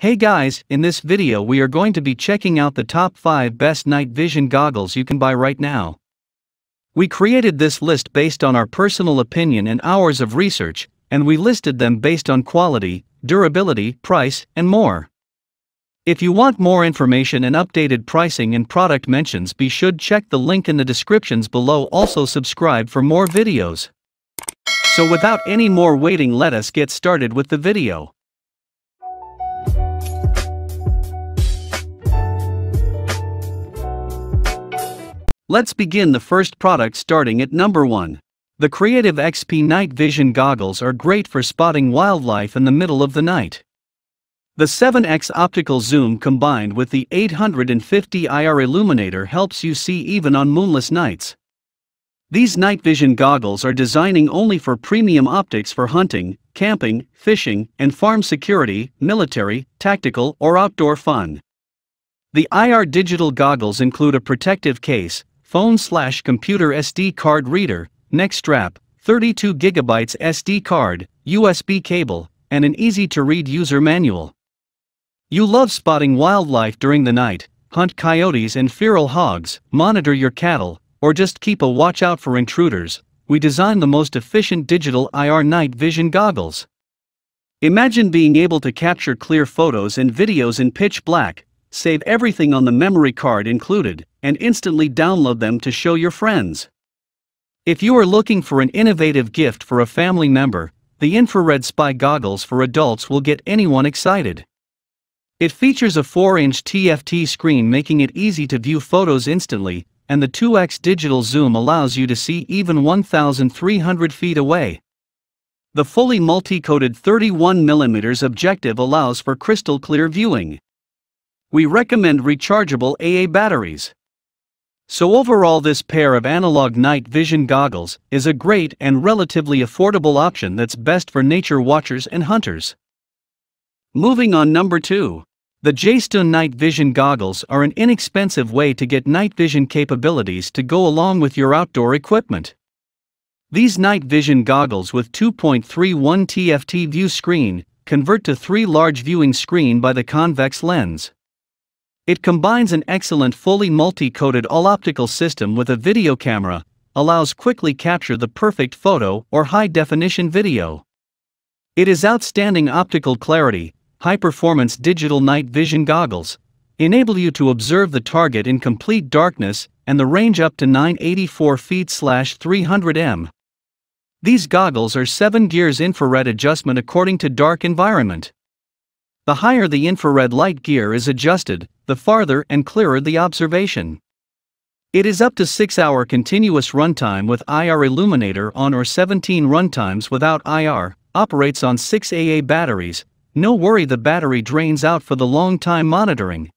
Hey guys, in this video we are going to be checking out the top 5 best night vision goggles you can buy right now. We created this list based on our personal opinion and hours of research, and we listed them based on quality, durability, price, and more. If you want more information and updated pricing and product mentions be should check the link in the descriptions below also subscribe for more videos. So without any more waiting let us get started with the video. Let's begin the first product starting at number 1. The Creative XP Night Vision Goggles are great for spotting wildlife in the middle of the night. The 7x optical zoom combined with the 850 IR illuminator helps you see even on moonless nights. These night vision goggles are designing only for premium optics for hunting, camping, fishing, and farm security, military, tactical, or outdoor fun. The IR digital goggles include a protective case, phone slash computer SD card reader, neck strap, 32 GB SD card, USB cable, and an easy to read user manual. You love spotting wildlife during the night, hunt coyotes and feral hogs, monitor your cattle, or just keep a watch out for intruders. We designed the most efficient digital IR night vision goggles. Imagine being able to capture clear photos and videos in pitch black, Save everything on the memory card included and instantly download them to show your friends. If you are looking for an innovative gift for a family member, the infrared spy goggles for adults will get anyone excited. It features a 4-inch TFT screen making it easy to view photos instantly, and the 2x digital zoom allows you to see even 1,300 feet away. The fully multi-coated 31mm objective allows for crystal clear viewing we recommend rechargeable AA batteries. So overall this pair of analog night vision goggles is a great and relatively affordable option that's best for nature watchers and hunters. Moving on number 2. The JSTUN night vision goggles are an inexpensive way to get night vision capabilities to go along with your outdoor equipment. These night vision goggles with 2.31 TFT view screen convert to 3 large viewing screen by the convex lens. It combines an excellent fully multi-coated all-optical system with a video camera, allows quickly capture the perfect photo or high-definition video. It is outstanding optical clarity, high-performance digital night vision goggles, enable you to observe the target in complete darkness and the range up to 984 feet slash 300 m. These goggles are 7 gears infrared adjustment according to dark environment. The higher the infrared light gear is adjusted, the farther and clearer the observation. It is up to 6-hour continuous runtime with IR illuminator on or 17 runtimes without IR, operates on 6 AA batteries, no worry the battery drains out for the long time monitoring.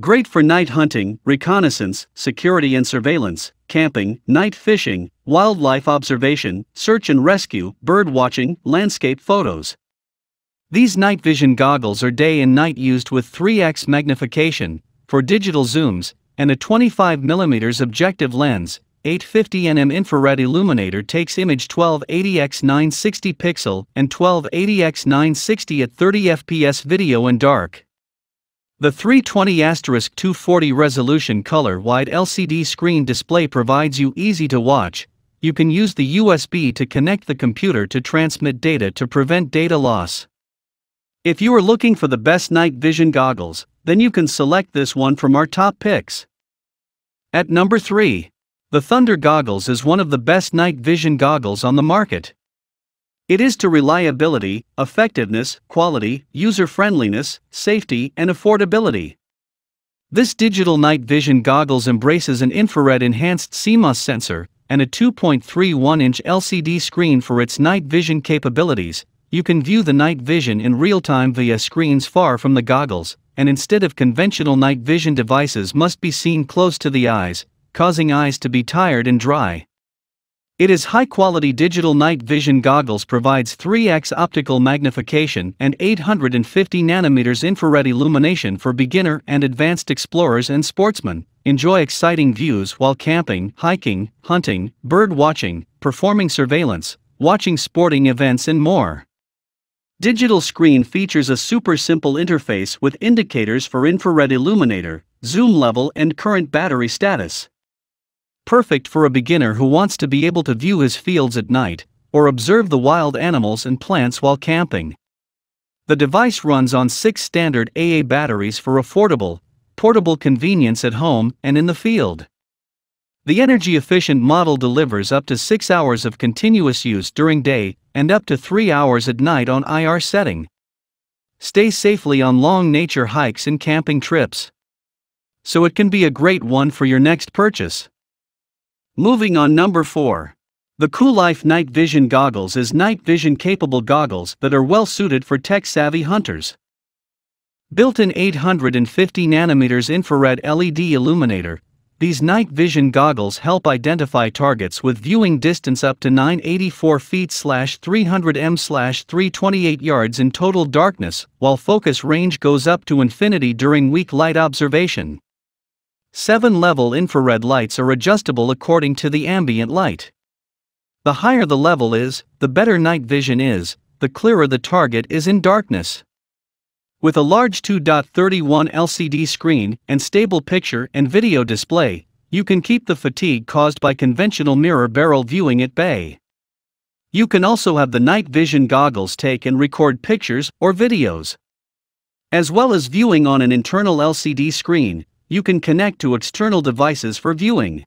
Great for night hunting, reconnaissance, security and surveillance, camping, night fishing, wildlife observation, search and rescue, bird watching, landscape photos. These night vision goggles are day and night used with 3x magnification for digital zooms and a 25mm objective lens. 850nm infrared illuminator takes image 1280x960 pixel and 1280x960 at 30fps video in dark. The 320*240 resolution color-wide LCD screen display provides you easy to watch. You can use the USB to connect the computer to transmit data to prevent data loss. If you are looking for the best night vision goggles, then you can select this one from our top picks. At number 3. The Thunder Goggles is one of the best night vision goggles on the market. It is to reliability, effectiveness, quality, user-friendliness, safety, and affordability. This digital night vision goggles embraces an infrared-enhanced CMOS sensor and a 2.31-inch LCD screen for its night vision capabilities, you can view the night vision in real time via screens far from the goggles, and instead of conventional night vision devices must be seen close to the eyes, causing eyes to be tired and dry. It is high-quality digital night vision goggles provides 3x optical magnification and 850 nanometers infrared illumination for beginner and advanced explorers and sportsmen. Enjoy exciting views while camping, hiking, hunting, bird watching, performing surveillance, watching sporting events and more. Digital Screen features a super simple interface with indicators for infrared illuminator, zoom level and current battery status. Perfect for a beginner who wants to be able to view his fields at night or observe the wild animals and plants while camping. The device runs on six standard AA batteries for affordable, portable convenience at home and in the field. The energy-efficient model delivers up to 6 hours of continuous use during day and up to 3 hours at night on IR setting. Stay safely on long nature hikes and camping trips. So it can be a great one for your next purchase. Moving on number 4. The Cool Life Night Vision Goggles is night vision capable goggles that are well suited for tech-savvy hunters. Built-in 850 nanometers infrared LED illuminator these night vision goggles help identify targets with viewing distance up to 984 feet slash 300 m slash 328 yards in total darkness, while focus range goes up to infinity during weak light observation. 7-level infrared lights are adjustable according to the ambient light. The higher the level is, the better night vision is, the clearer the target is in darkness. With a large 2.31 LCD screen and stable picture and video display, you can keep the fatigue caused by conventional mirror barrel viewing at bay. You can also have the night vision goggles take and record pictures or videos. As well as viewing on an internal LCD screen, you can connect to external devices for viewing.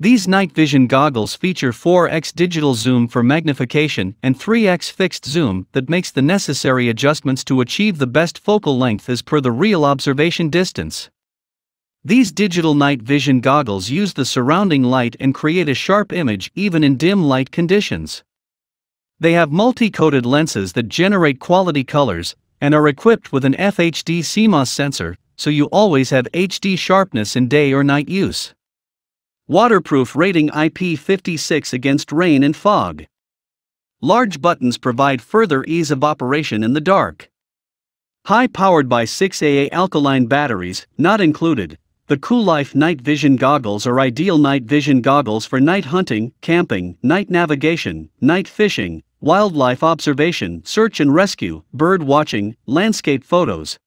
These night vision goggles feature 4x digital zoom for magnification and 3x fixed zoom that makes the necessary adjustments to achieve the best focal length as per the real observation distance. These digital night vision goggles use the surrounding light and create a sharp image even in dim light conditions. They have multi-coated lenses that generate quality colors and are equipped with an FHD CMOS sensor, so you always have HD sharpness in day or night use. Waterproof rating IP56 against rain and fog. Large buttons provide further ease of operation in the dark. High powered by 6AA alkaline batteries, not included, the Coolife night vision goggles are ideal night vision goggles for night hunting, camping, night navigation, night fishing, wildlife observation, search and rescue, bird watching, landscape photos,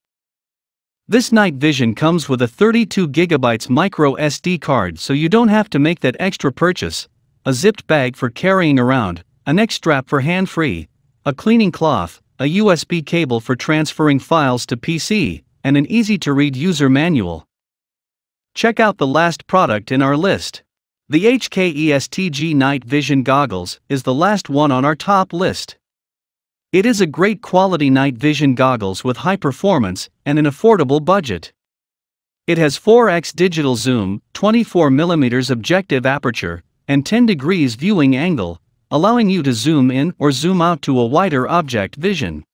this night vision comes with a 32GB micro SD card so you don't have to make that extra purchase, a zipped bag for carrying around, a neck strap for hand-free, a cleaning cloth, a USB cable for transferring files to PC, and an easy-to-read user manual. Check out the last product in our list. The HKESTG Night Vision Goggles is the last one on our top list. It is a great quality night vision goggles with high performance and an affordable budget. It has 4x digital zoom, 24mm objective aperture, and 10 degrees viewing angle, allowing you to zoom in or zoom out to a wider object vision.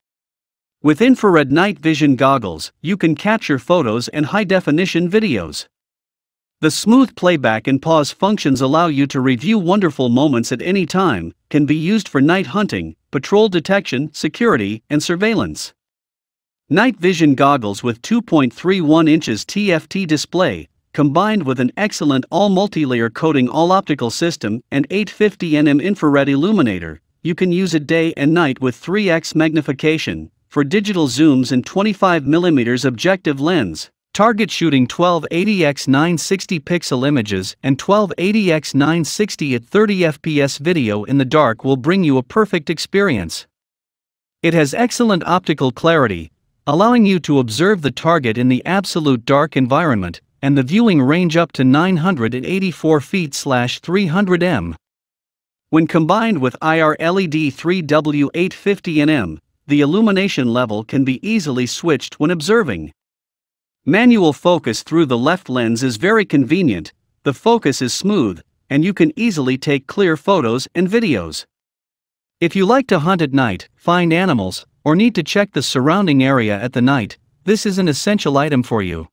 With infrared night vision goggles, you can capture photos and high-definition videos. The smooth playback and pause functions allow you to review wonderful moments at any time, can be used for night hunting, patrol detection, security, and surveillance. Night vision goggles with 2.31 inches TFT display, combined with an excellent all multi-layer coating all optical system and 850 nm infrared illuminator, you can use it day and night with 3x magnification for digital zooms and 25mm objective lens target shooting 1280x960 pixel images and 1280x960 at 30fps video in the dark will bring you a perfect experience. It has excellent optical clarity, allowing you to observe the target in the absolute dark environment and the viewing range up to 984 feet 300 m. When combined with IR LED 3W850 nm the illumination level can be easily switched when observing. Manual focus through the left lens is very convenient, the focus is smooth, and you can easily take clear photos and videos. If you like to hunt at night, find animals, or need to check the surrounding area at the night, this is an essential item for you.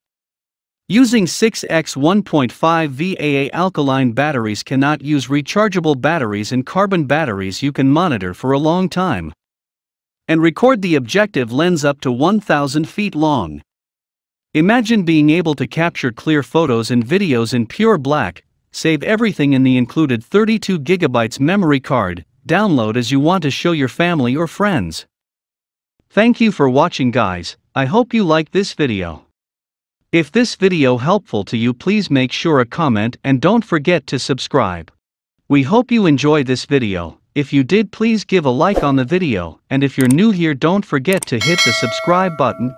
Using 6x 1.5 VAA alkaline batteries cannot use rechargeable batteries and carbon batteries you can monitor for a long time. And record the objective lens up to 1000 feet long. Imagine being able to capture clear photos and videos in pure black, save everything in the included 32GB memory card, download as you want to show your family or friends. Thank you for watching guys, I hope you like this video. If this video helpful to you please make sure a comment and don't forget to subscribe. We hope you enjoy this video, if you did please give a like on the video and if you're new here don't forget to hit the subscribe button